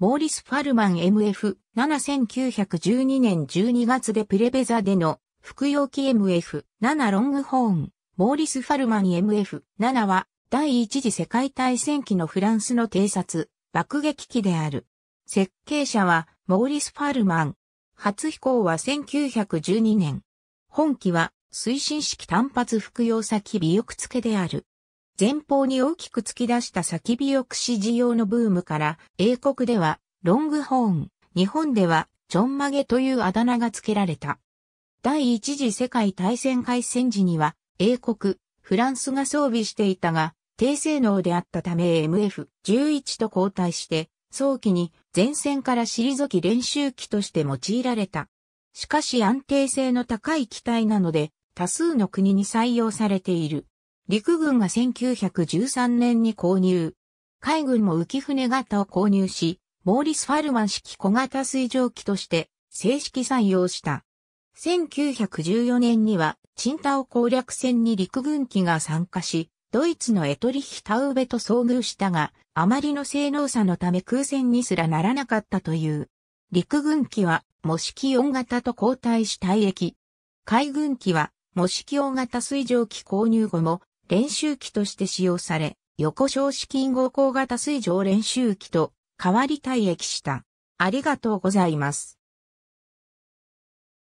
モーリス・ファルマン MF71912 年12月でプレベザでの服用機 MF7 ロングホーン、モーリス・ファルマン MF7 は第一次世界大戦期のフランスの偵察、爆撃機である。設計者はモーリス・ファルマン。初飛行は1912年。本機は推進式単発服用先尾翼付けである。前方に大きく突き出した先火を駆使事用のブームから、英国ではロングホーン、日本ではちょんまげというあだ名が付けられた。第一次世界大戦開戦時には、英国、フランスが装備していたが、低性能であったため MF11 と交代して、早期に前線から退き練習機として用いられた。しかし安定性の高い機体なので、多数の国に採用されている。陸軍が1913年に購入。海軍も浮船型を購入し、モーリス・ファルマン式小型水蒸気として正式採用した。1914年には、チンタオ攻略戦に陸軍機が参加し、ドイツのエトリヒ・タウベと遭遇したが、あまりの性能差のため空戦にすらならなかったという。陸軍機は、模式4型と交代し退役。海軍機は、模式4型水蒸気購入後も、練習機として使用され、横小資金合工型水上練習機と変わり退役した。ありがとうございます。